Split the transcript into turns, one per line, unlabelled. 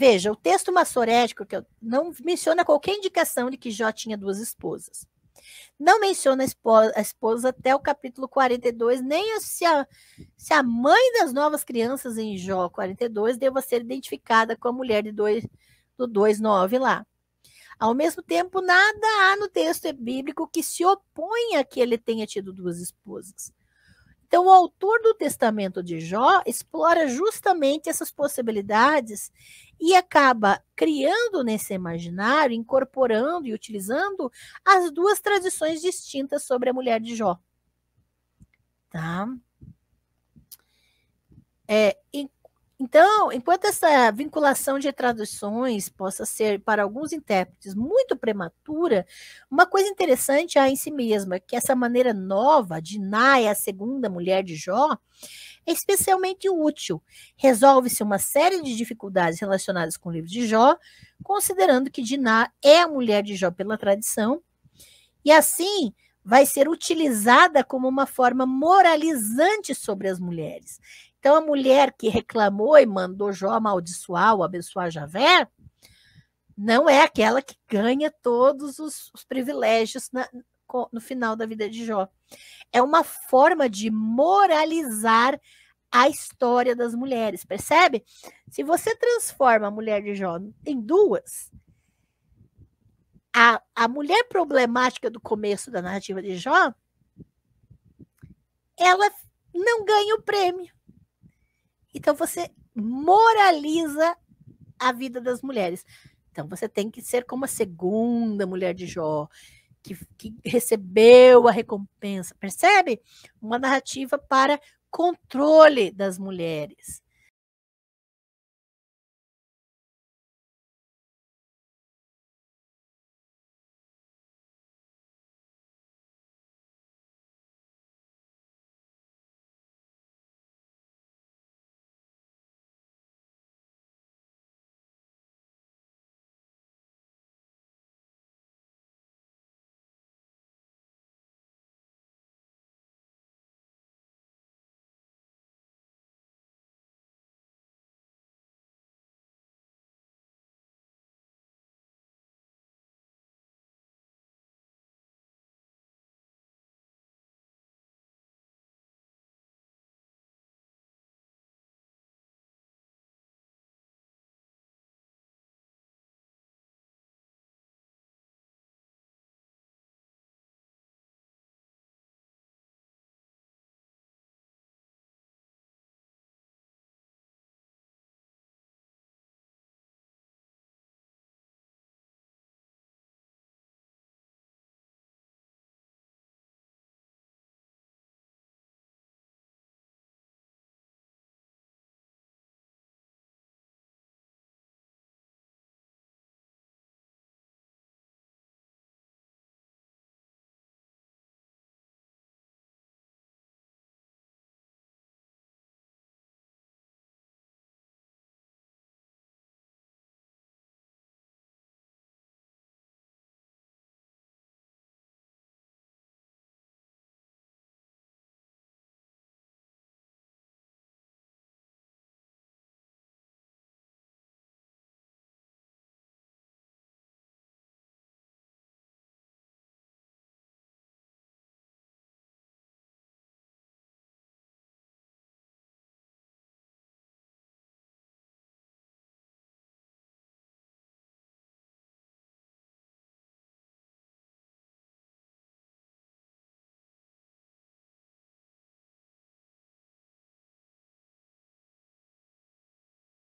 Veja, o texto maçorético que não menciona qualquer indicação de que Jó tinha duas esposas. Não menciona a esposa até o capítulo 42, nem a, se, a, se a mãe das novas crianças em Jó 42 deva ser identificada com a mulher de dois, do 2,9 lá. Ao mesmo tempo, nada há no texto bíblico que se oponha a que ele tenha tido duas esposas. Então, o autor do testamento de Jó explora justamente essas possibilidades e acaba criando nesse imaginário, incorporando e utilizando as duas tradições distintas sobre a mulher de Jó. Tá? É, então, enquanto essa vinculação de traduções possa ser, para alguns intérpretes, muito prematura, uma coisa interessante há em si mesma, que essa maneira nova de Nai, a segunda mulher de Jó, é especialmente útil. Resolve-se uma série de dificuldades relacionadas com o livro de Jó, considerando que Diná é a mulher de Jó pela tradição, e assim vai ser utilizada como uma forma moralizante sobre as mulheres. Então, a mulher que reclamou e mandou Jó amaldiçoar ou abençoar Javé, não é aquela que ganha todos os, os privilégios na, no final da vida de Jó. É uma forma de moralizar a história das mulheres, percebe? Se você transforma a mulher de Jó em duas, a, a mulher problemática do começo da narrativa de Jó, ela não ganha o prêmio. Então você moraliza a vida das mulheres. Então você tem que ser como a segunda mulher de Jó, que, que recebeu a recompensa. Percebe? Uma narrativa para controle das mulheres.